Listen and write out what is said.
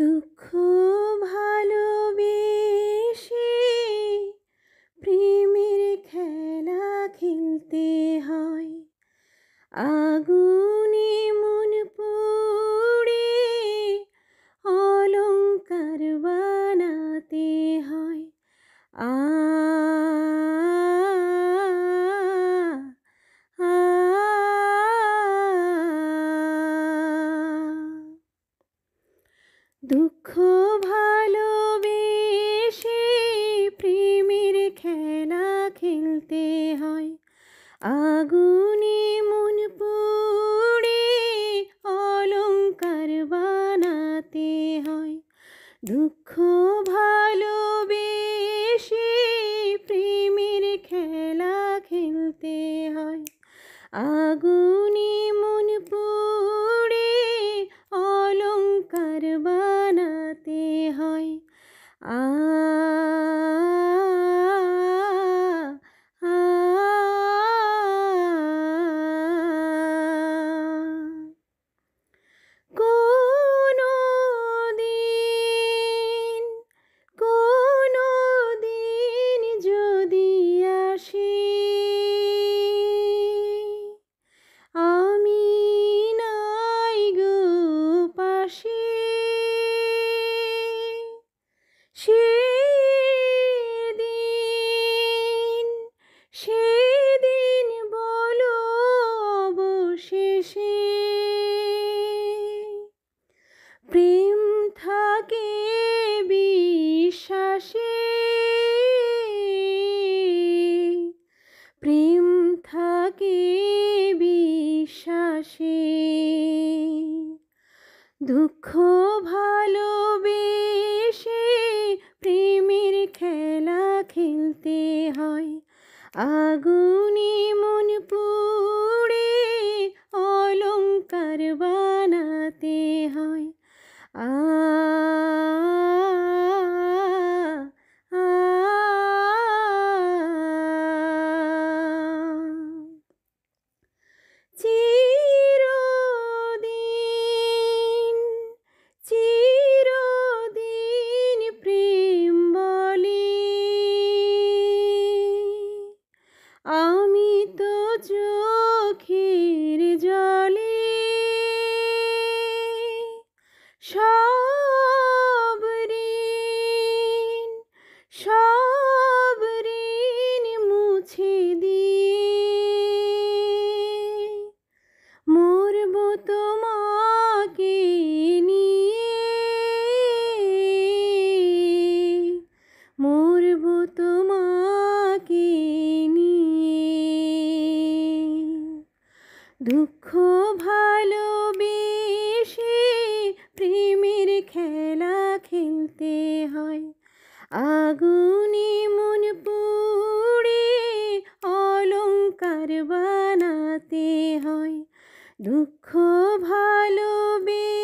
দুঃখ ভালোবেসে প্রেমের খেলা খেলতে হয় আগুনে মন পড়ে দুঃখ ভালোবেসে প্রেমের খেলা খেলতে হয় আগুনে মন পুড়ে অলঙ্কার বানাতে হয় দুঃখ ভালোবেসে প্রেমের খেলা খেলতে হয় আগুন হারাতে হয় আ থাকে বিশ্বাসে দুঃখ ভালোবেসে প্রেমের খেলা খেলতে হয় আগুনে মন পুড়ে অলঙ্কার বানাতে হয় দুঃখ ভালোবেসে প্রেমের খেলা খেলতে হয় আগুনে মন পুড়ে অলঙ্কার বানাতে হয় দুঃখ ভালোবেসে